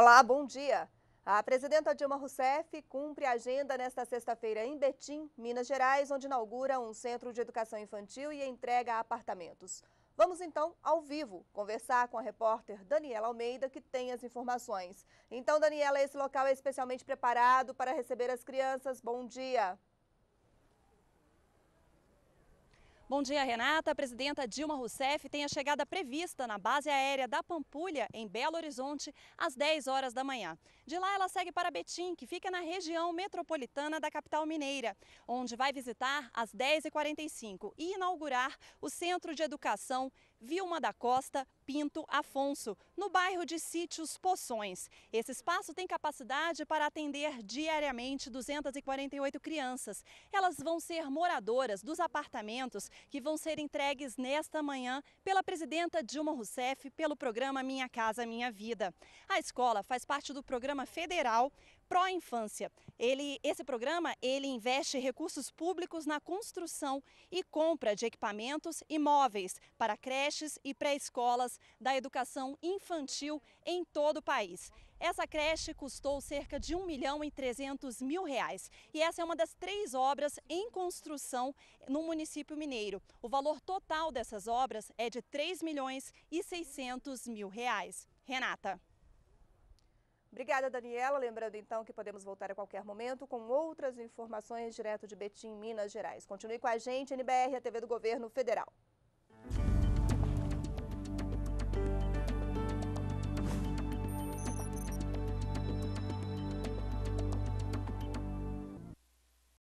Olá, bom dia. A presidenta Dilma Rousseff cumpre a agenda nesta sexta-feira em Betim, Minas Gerais, onde inaugura um centro de educação infantil e entrega apartamentos. Vamos então, ao vivo, conversar com a repórter Daniela Almeida, que tem as informações. Então, Daniela, esse local é especialmente preparado para receber as crianças. Bom dia. Bom dia. Bom dia, Renata. A presidenta Dilma Rousseff tem a chegada prevista na base aérea da Pampulha, em Belo Horizonte, às 10 horas da manhã. De lá, ela segue para Betim, que fica na região metropolitana da capital mineira, onde vai visitar às 10h45 e inaugurar o Centro de Educação Vilma da Costa Pinto Afonso, no bairro de Sítios Poções. Esse espaço tem capacidade para atender diariamente 248 crianças. Elas vão ser moradoras dos apartamentos que vão ser entregues nesta manhã pela presidenta Dilma Rousseff pelo programa Minha Casa Minha Vida. A escola faz parte do programa federal Pro Infância. Ele, esse programa ele investe recursos públicos na construção e compra de equipamentos e móveis para creches e pré-escolas da educação infantil em todo o país. Essa creche custou cerca de 1 milhão e 300 mil reais e essa é uma das três obras em construção no município mineiro. O valor total dessas obras é de 3 milhões e 600 mil reais. Renata. Obrigada, Daniela. Lembrando, então, que podemos voltar a qualquer momento com outras informações direto de Betim, Minas Gerais. Continue com a gente, NBR, a TV do Governo Federal.